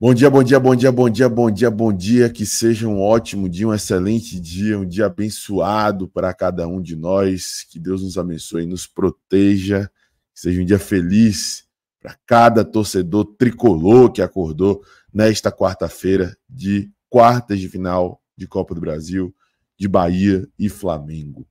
Bom dia, bom dia, bom dia, bom dia, bom dia, bom dia. Que seja um ótimo dia, um excelente dia, um dia abençoado para cada um de nós. Que Deus nos abençoe, e nos proteja. Que seja um dia feliz para cada torcedor tricolor que acordou nesta quarta-feira de quartas de final de Copa do Brasil, de Bahia e Flamengo.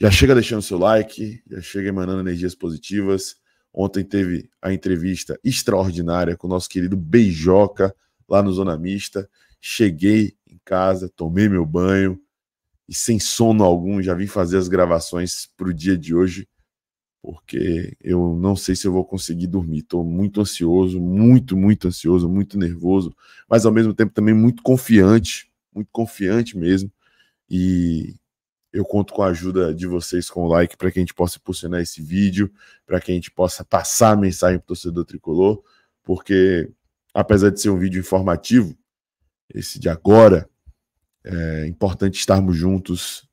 Já chega deixando seu like, já chega emanando energias positivas. Ontem teve a entrevista extraordinária com o nosso querido Beijoca, lá no Zona Mista. Cheguei em casa, tomei meu banho e, sem sono algum, já vim fazer as gravações para o dia de hoje, porque eu não sei se eu vou conseguir dormir. Estou muito ansioso, muito, muito ansioso, muito nervoso, mas ao mesmo tempo também muito confiante, muito confiante mesmo. E eu conto com a ajuda de vocês com o like para que a gente possa impulsionar esse vídeo, para que a gente possa passar a mensagem para o torcedor tricolor, porque apesar de ser um vídeo informativo, esse de agora, é importante estarmos juntos,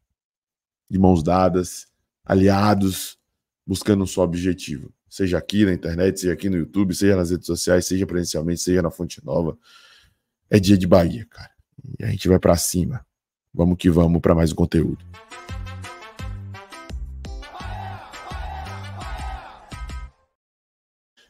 de mãos dadas, aliados, buscando um só objetivo. Seja aqui na internet, seja aqui no YouTube, seja nas redes sociais, seja presencialmente, seja na Fonte Nova. É dia de Bahia, cara. E a gente vai para cima. Vamos que vamos para mais um conteúdo.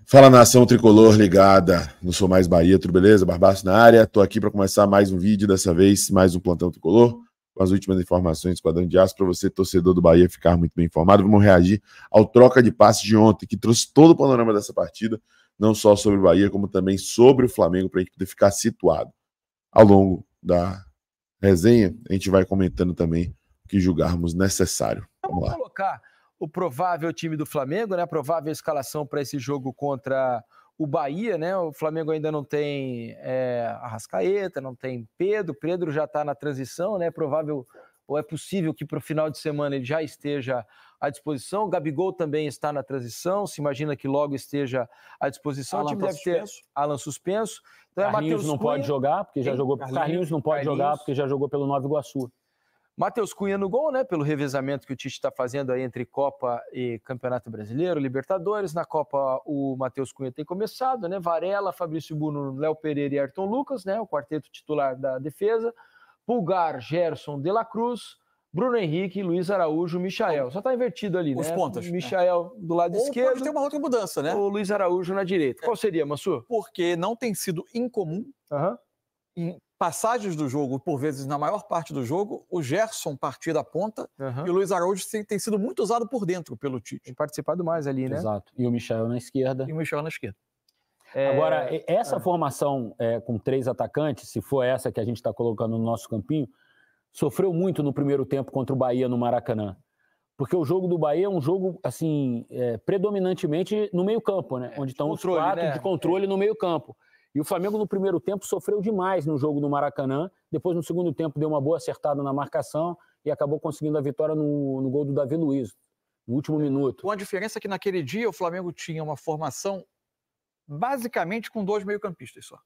Fala nação tricolor ligada não Sou Mais Bahia, tudo beleza? Barbaço na área, tô aqui para começar mais um vídeo, dessa vez mais um plantão tricolor, com as últimas informações do Esquadrão de Aço, para você, torcedor do Bahia, ficar muito bem informado. Vamos reagir ao troca de passes de ontem, que trouxe todo o panorama dessa partida, não só sobre o Bahia, como também sobre o Flamengo, para a gente poder ficar situado ao longo da resenha, a gente vai comentando também o que julgarmos necessário. Então, vamos, Vamos colocar o provável time do Flamengo, né? A provável escalação para esse jogo contra o Bahia, né? O Flamengo ainda não tem é, Arrascaeta, não tem Pedro. Pedro já está na transição, né? Provável ou é possível que para o final de semana ele já esteja à disposição. Gabigol também está na transição, se imagina que logo esteja à disposição. Alan o time tá deve suspenso. ter Alan suspenso. Então é Carlinhos não Cunha. pode jogar, porque já jogou. Carlinhos, Carlinhos não pode Carlinhos. jogar, porque já jogou pelo Nova Iguaçu. Matheus Cunha no gol, né? Pelo revezamento que o Tite está fazendo aí entre Copa e Campeonato Brasileiro, Libertadores. Na Copa, o Matheus Cunha tem começado, né? Varela, Fabrício Bruno, Léo Pereira e Ayrton Lucas, né? O quarteto titular da defesa. Pulgar, Gerson, De La Cruz. Bruno Henrique, Luiz Araújo, Michael. Só está invertido ali, Os né? Os pontas. Né? Michael é. do lado Ou esquerdo. Pode ter uma outra mudança, né? O Luiz Araújo na direita. É. Qual seria, Mansur? Porque não tem sido incomum em passagens do jogo, por vezes na maior parte do jogo, o Gerson partir da ponta e o Luiz Araújo tem sido muito usado por dentro pelo Tite. Tem participado mais ali, né? Exato. E o Michel na esquerda. E o Michel na esquerda. É... Agora, essa é. formação é, com três atacantes, se for essa que a gente está colocando no nosso campinho, sofreu muito no primeiro tempo contra o Bahia no Maracanã. Porque o jogo do Bahia é um jogo, assim, é, predominantemente no meio-campo, né? É, Onde estão controle, os quatro né? de controle é. no meio-campo. E o Flamengo, no primeiro tempo, sofreu demais no jogo do Maracanã. Depois, no segundo tempo, deu uma boa acertada na marcação e acabou conseguindo a vitória no, no gol do Davi Luiz, no último minuto. Com a diferença que naquele dia o Flamengo tinha uma formação basicamente com dois meio-campistas só.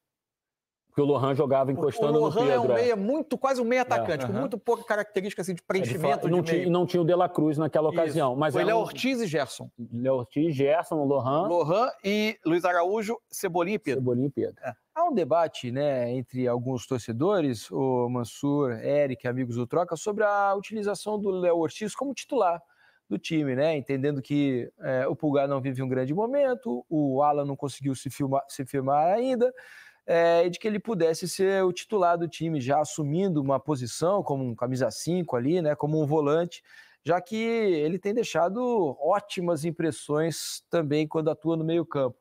Porque o Lohan jogava encostando no o, o Lohan é um é. meia muito, quase um meia é. atacante, é, com uh -huh. muito pouca característica assim, de preenchimento é, de não, não tinha o De La Cruz naquela ocasião. Mas Foi Léo um... Ortiz e Gerson. Léo Ortiz, Gerson, Lohan. Lohan e Luiz Araújo, Cebolinha e Pedro. Cebolinha e Pedro. É. Há um debate né, entre alguns torcedores, o Mansur, Eric, amigos do Troca, sobre a utilização do Léo Ortiz como titular do time, né? Entendendo que é, o Pulgar não vive um grande momento, o Alan não conseguiu se, filmar, se firmar ainda é, de que ele pudesse ser o titular do time, já assumindo uma posição como um camisa 5 ali, né, como um volante, já que ele tem deixado ótimas impressões também quando atua no meio-campo.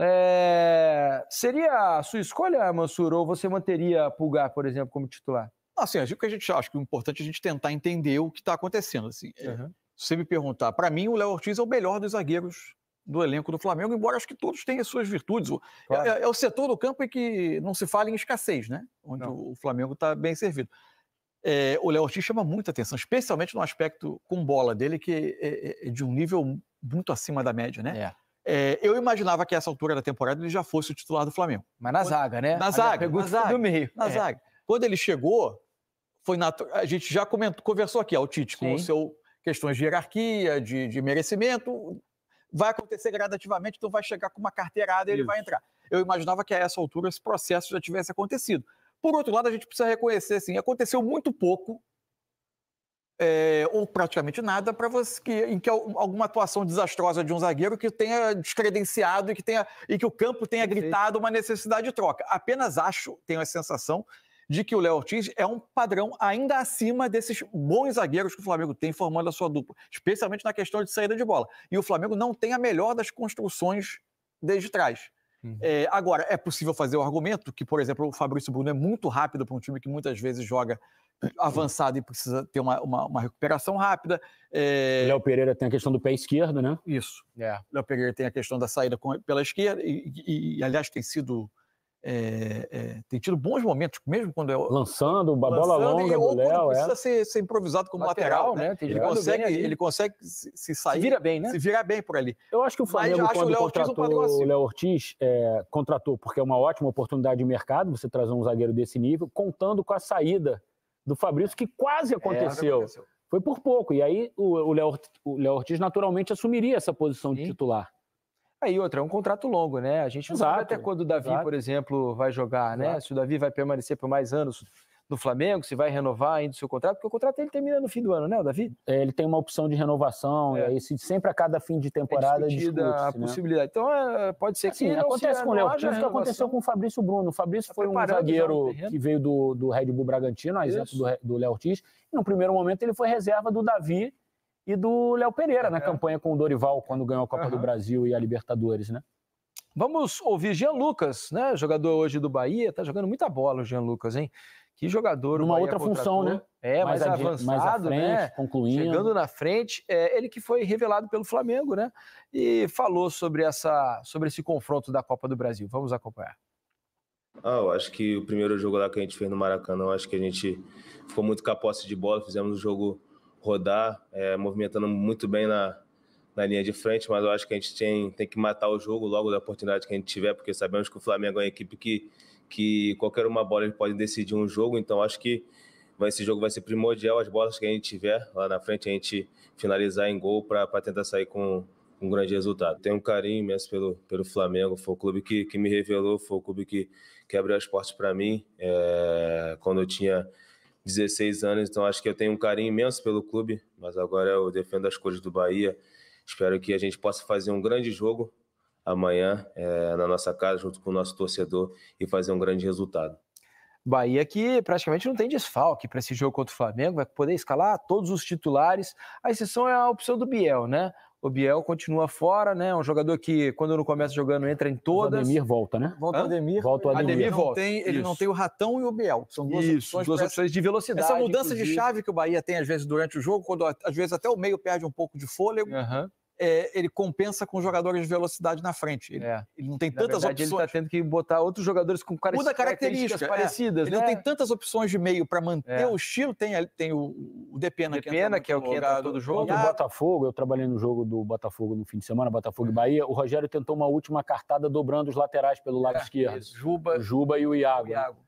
É, seria a sua escolha, Mansur, ou você manteria Pulgar, por exemplo, como titular? Assim, acho que a gente acho que o é importante é a gente tentar entender o que está acontecendo. Assim, uhum. Se você me perguntar, para mim o Léo Ortiz é o melhor dos zagueiros do elenco do Flamengo, embora acho que todos tenham suas virtudes. Claro. É, é, o setor do campo em que não se fala em escassez, né? Onde o Flamengo está bem servido. É, o Léo Ortiz chama muita atenção, especialmente no aspecto com bola dele, que é, é, é de um nível muito acima da média, né? É. é, eu imaginava que a essa altura da temporada ele já fosse o titular do Flamengo. Mas na Quando, zaga, né? Na zaga. Pegou na zaga, meio. Na é. zaga. Quando ele chegou, foi na, a gente já comentou, conversou aqui, ó, o Tite, com o seu questões de hierarquia, de, de merecimento, vai acontecer gradativamente, então vai chegar com uma carteirada e ele Isso. vai entrar. Eu imaginava que a essa altura esse processo já tivesse acontecido. Por outro lado, a gente precisa reconhecer, assim, aconteceu muito pouco é, ou praticamente nada para você que, em que alguma atuação desastrosa de um zagueiro que tenha descredenciado e que tenha e que o campo tenha Perfeito. gritado uma necessidade de troca. Apenas acho, tenho a sensação de que o Léo Ortiz é um padrão ainda acima desses bons zagueiros que o Flamengo tem formando a sua dupla, especialmente na questão de saída de bola. E o Flamengo não tem a melhor das construções desde trás. Uhum. É, agora, é possível fazer o argumento que, por exemplo, o Fabrício Bruno é muito rápido para um time que muitas vezes joga avançado e precisa ter uma, uma, uma recuperação rápida. É... Léo Pereira tem a questão do pé esquerdo, né? Isso. É. Léo Pereira tem a questão da saída com, pela esquerda, e, e, e, aliás, tem sido é, é, tem tido bons momentos, mesmo quando é. Lançando, uma bola longa, e, Léo, precisa é. ser, ser, improvisado como lateral, lateral né? né ele, consegue, ele consegue se, sair. Se vira bem, né? Se vira bem por ali. Eu acho que o Flamengo, Mas, quando o Léo contratou Ortiz, um assim. o Léo Ortiz, assim. é, contratou, porque é uma ótima oportunidade de mercado você trazer um zagueiro desse nível, contando com a saída do Fabrício, que quase é, aconteceu. aconteceu. Foi por pouco. E aí o, o, Léo, o Léo Ortiz naturalmente assumiria essa posição Sim. de titular. Aí outra, é um contrato longo, né? A gente não sabe até quando o Davi, exato. por exemplo, vai jogar, né? Exato. Se o Davi vai permanecer por mais anos no Flamengo, se vai renovar ainda o seu contrato, porque o contrato dele termina no fim do ano, né, o Davi? É, ele tem uma opção de renovação, é. e aí sempre a cada fim de temporada é discutida né? a possibilidade. Então é, pode ser assim, que acontece com o Léo que aconteceu com o Fabrício Bruno. O Fabrício tá foi um zagueiro tá que veio do, do Red Bull Bragantino, a exemplo do Léo Ortiz, e no primeiro momento ele foi reserva do Davi e do Léo Pereira é. na campanha com o Dorival, quando ganhou a Copa uhum. do Brasil e a Libertadores, né? Vamos ouvir Jean Lucas, né? Jogador hoje do Bahia, tá jogando muita bola o Jean Lucas, hein? Que jogador. Uma outra função, né? É, mais, mais avançado, mais à né? frente, né? Concluindo. Chegando na frente, é, ele que foi revelado pelo Flamengo, né? E falou sobre, essa, sobre esse confronto da Copa do Brasil. Vamos acompanhar. Ah, eu acho que o primeiro jogo lá que a gente fez no Maracanã, eu acho que a gente ficou muito com a posse de bola, fizemos um jogo rodar, é, movimentando muito bem na, na linha de frente, mas eu acho que a gente tem, tem que matar o jogo logo da oportunidade que a gente tiver, porque sabemos que o Flamengo é uma equipe que, que qualquer uma bola ele pode decidir um jogo, então acho que vai, esse jogo vai ser primordial, as bolas que a gente tiver lá na frente, a gente finalizar em gol para tentar sair com um grande resultado. Tenho um carinho imenso pelo, pelo Flamengo, foi o clube que, que me revelou, foi o clube que, que abriu as portas para mim é, quando eu tinha 16 anos, então acho que eu tenho um carinho imenso pelo clube, mas agora eu defendo as cores do Bahia. Espero que a gente possa fazer um grande jogo amanhã é, na nossa casa, junto com o nosso torcedor, e fazer um grande resultado. Bahia que praticamente não tem desfalque para esse jogo contra o Flamengo, vai poder escalar todos os titulares. A exceção é a opção do Biel, né? O Biel continua fora, né? um jogador que, quando não começa jogando, entra em todas. O Ademir volta, né? Volta o Ademir. Volta o Ademir. Ademir tem, ele Isso. não tem o Ratão e o Biel. São duas Isso, opções. Duas opções essa, de velocidade. Essa mudança inclusive. de chave que o Bahia tem, às vezes, durante o jogo, quando às vezes até o meio perde um pouco de fôlego. Uhum é, ele compensa com jogadores de velocidade na frente. Ele, é. ele não tem na tantas verdade, tá opções. Ele está tendo que botar outros jogadores com car Muda características, é. parecidas. Ele não né? tem tantas opções de meio para manter é. o estilo. Tem, tem o, o Depena, Depena que, entra que é o que entra todo jogo. Contra o Botafogo, eu trabalhei no jogo do Botafogo no fim de semana, Botafogo e hum. Bahia. O Rogério tentou uma última cartada dobrando os laterais pelo lado é, esquerdo. Juba, o Juba e o Iago. O Iago né?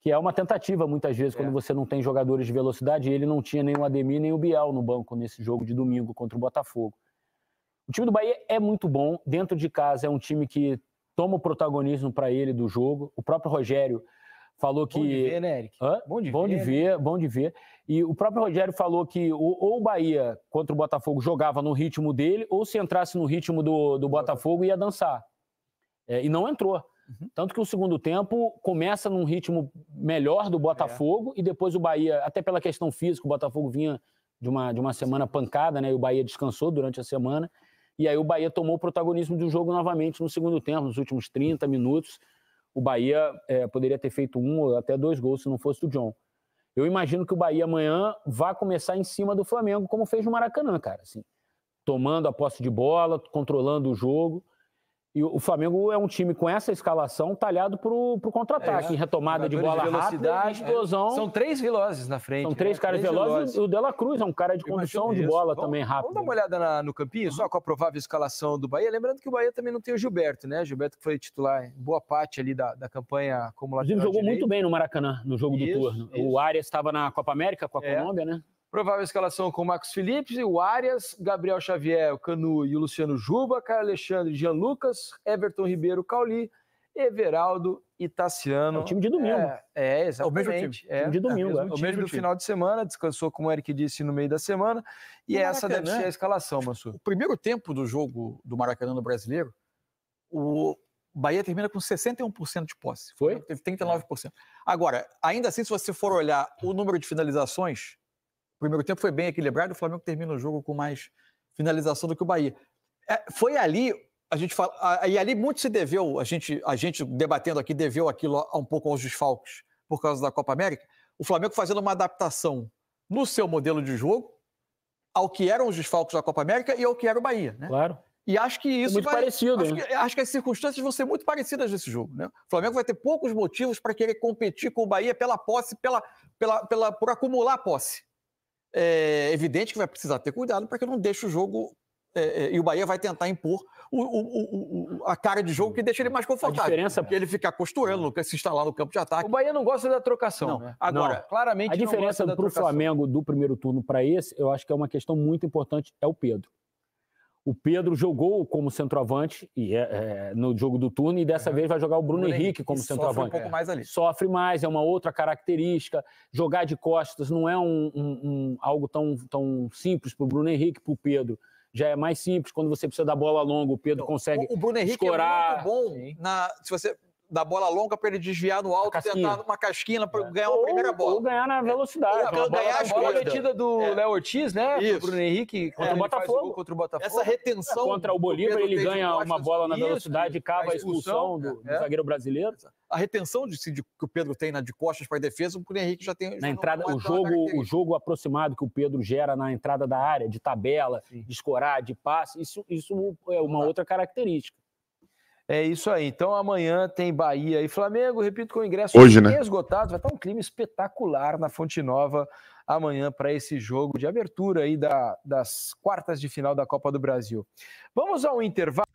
que é uma tentativa muitas vezes é. quando você não tem jogadores de velocidade. E ele não tinha nem o Ademir nem o Bial no banco nesse jogo de domingo contra o Botafogo. O time do Bahia é muito bom, dentro de casa é um time que toma o protagonismo para ele do jogo. O próprio Rogério falou que. Bom de ver, né, Eric? Hã? Bom de bom ver. De né? ver né? Bom de ver. E o próprio Rogério falou que ou o Bahia contra o Botafogo jogava no ritmo dele, ou se entrasse no ritmo do, do Botafogo ia dançar. É, e não entrou. Uhum. Tanto que o segundo tempo começa num ritmo melhor do Botafogo é. e depois o Bahia, até pela questão física, o Botafogo vinha de uma, de uma semana pancada, né? E o Bahia descansou durante a semana. E aí o Bahia tomou o protagonismo do jogo novamente no segundo tempo, nos últimos 30 minutos. O Bahia é, poderia ter feito um ou até dois gols se não fosse o John. Eu imagino que o Bahia amanhã vá começar em cima do Flamengo, como fez no Maracanã, cara. Assim, tomando a posse de bola, controlando o jogo. E o Flamengo é um time com essa escalação talhado para o contra-ataque, é, né? retomada de bola de rápida, explosão. É. São três velozes na frente. São né? três caras três velozes, velozes. e o Dela Cruz é um cara de condução de bola vamos, também rápido. Vamos dar uma olhada na, no campinho, só com a provável escalação do Bahia. Lembrando que o Bahia também não tem o Gilberto, né? Gilberto que foi titular em boa parte ali da, da campanha como lateral Ele jogou direito. muito bem no Maracanã, no jogo isso, do turno. Isso. O Arias estava na Copa América com a é. Colômbia, né? Provável escalação com Marcos Felipe, o Arias, Gabriel Xavier, o Canu e o Luciano Juba, Caio Alexandre, Jean Lucas, Everton Ribeiro, Cauli, Everaldo e Tassiano. É o time de domingo. É, é exatamente. É o mesmo time. É, é, é, time de domingo. É, o mesmo, o mesmo do final de semana, descansou, como o Eric disse, no meio da semana. E essa Maracanã, deve ser a escalação, Mansur. O primeiro tempo do jogo do Maracanã no Brasileiro, o Bahia termina com 61% de posse. Foi? Teve 39%. Agora, ainda assim, se você for olhar o número de finalizações o primeiro tempo foi bem equilibrado, o Flamengo termina o jogo com mais finalização do que o Bahia. É, foi ali, a gente fala, a, e ali muito se deveu, a gente, a gente debatendo aqui, deveu aquilo a, a um pouco aos desfalques por causa da Copa América, o Flamengo fazendo uma adaptação no seu modelo de jogo ao que eram os desfalques da Copa América e ao que era o Bahia, né? Claro. E acho que é isso é muito vai, parecido. Acho né? que, acho que, as circunstâncias vão ser muito parecidas nesse jogo. Né? O Flamengo vai ter poucos motivos para querer competir com o Bahia pela posse, pela, pela, pela, por acumular posse é evidente que vai precisar ter cuidado para que não deixe o jogo. É, é, e o Bahia vai tentar impor o, o, o, a cara de jogo que deixa ele mais confortável. A diferença... Porque ele ficar costurando, se instalar no campo de ataque. O Bahia não gosta da trocação. Não. Né? Agora, não. claramente. A diferença para o Flamengo do primeiro turno para esse, eu acho que é uma questão muito importante, é o Pedro o Pedro jogou como centroavante e é, é, no jogo do turno, e dessa uhum. vez vai jogar o Bruno, Bruno Henrique como centroavante. Sofre um pouco mais ali. Sofre mais, é uma outra característica. Jogar de costas não é um, um, um algo tão, tão simples para o Bruno Henrique, para o Pedro. Já é mais simples, quando você precisa da bola longa, o Pedro consegue consegue. O Bruno Henrique é escorar. é muito bom. Na, se você da bola longa para ele desviar no alto, tentar uma casquinha para é. ganhar ou, primeira bola. Ou ganhar na é. velocidade. Ou, ganhar a bola metida do é. Léo Ortiz, né? Isso. Bruno Henrique é. contra, é. o Botafogo. contra o Botafogo. Essa retenção. É, contra o Bolívar, ele ganha uma bola na velocidade e cava a expulsão, do, zagueiro brasileiro. A retenção de, de, que o Pedro tem na de costas para a defesa, o Bruno Henrique já tem. Na entrada, o jogo, o jogo aproximado que o Pedro gera na entrada da área, de tabela, Sim. de escorar, de passe, isso, isso é uma tá. outra característica. É isso aí. Então amanhã tem Bahia e Flamengo. Repito, com ingresso Hoje, né? esgotado. Vai estar um clima espetacular na Fonte Nova amanhã para esse jogo de abertura aí da, das quartas de final da Copa do Brasil. Vamos ao intervalo.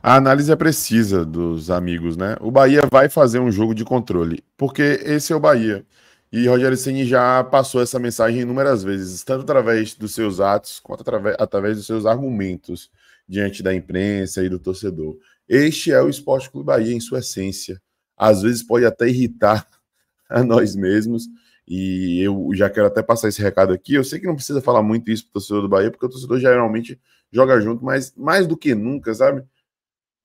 A análise é precisa dos amigos, né? O Bahia vai fazer um jogo de controle, porque esse é o Bahia. E Rogério Ceni já passou essa mensagem inúmeras vezes, tanto através dos seus atos quanto através, através dos seus argumentos diante da imprensa e do torcedor. Este é o Esporte Clube Bahia em sua essência. Às vezes pode até irritar a nós mesmos. E eu já quero até passar esse recado aqui. Eu sei que não precisa falar muito isso para o torcedor do Bahia, porque o torcedor geralmente joga junto, mas mais do que nunca, sabe?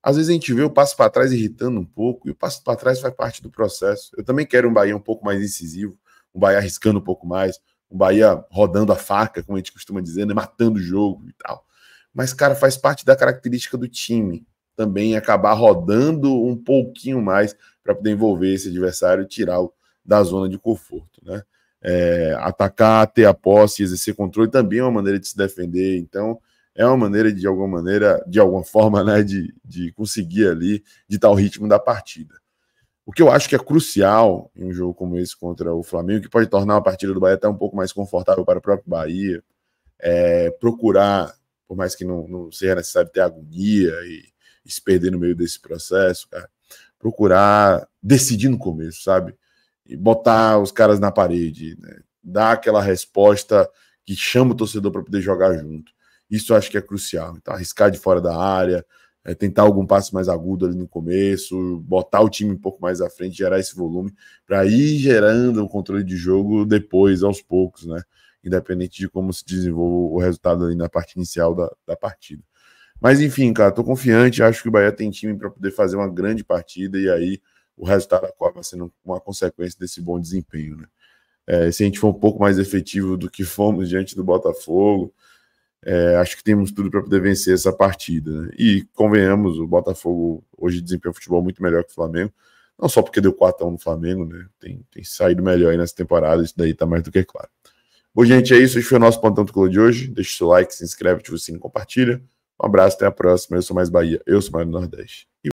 Às vezes a gente vê o passo para trás irritando um pouco, e o passo para trás faz parte do processo. Eu também quero um Bahia um pouco mais incisivo, um Bahia arriscando um pouco mais, um Bahia rodando a faca, como a gente costuma dizer, né? matando o jogo e tal. Mas, cara, faz parte da característica do time também acabar rodando um pouquinho mais para poder envolver esse adversário e tirá-lo da zona de conforto, né? É, atacar, ter a posse, exercer controle também é uma maneira de se defender. Então, é uma maneira de, de alguma maneira, de alguma forma, né, de, de conseguir ali de tal ritmo da partida. O que eu acho que é crucial em um jogo como esse contra o Flamengo, que pode tornar a partida do Bahia até um pouco mais confortável para o próprio Bahia, é procurar, por mais que não, não seja necessário ter agonia e e se perder no meio desse processo, cara. Procurar decidir no começo, sabe? E botar os caras na parede, né? dar aquela resposta que chama o torcedor para poder jogar junto. Isso eu acho que é crucial. Então, arriscar de fora da área, é, tentar algum passe mais agudo ali no começo, botar o time um pouco mais à frente, gerar esse volume, para ir gerando o controle de jogo depois, aos poucos, né? Independente de como se desenvolva o resultado ali na parte inicial da, da partida. Mas enfim, cara, tô confiante, acho que o Bahia tem time para poder fazer uma grande partida e aí o resultado acaba sendo uma consequência desse bom desempenho, né? É, se a gente for um pouco mais efetivo do que fomos diante do Botafogo, é, acho que temos tudo para poder vencer essa partida. Né? E convenhamos, o Botafogo hoje desempenha futebol muito melhor que o Flamengo, não só porque deu 4x1 no Flamengo, né? Tem, tem saído melhor aí nessa temporada, isso daí tá mais do que claro. Bom, gente, é isso. Esse foi o nosso Plantão do Clube de hoje. Deixa o seu like, se inscreve, ativa o sininho, compartilha. Um abraço, até a próxima. Eu sou mais Bahia, eu sou mais do Nordeste.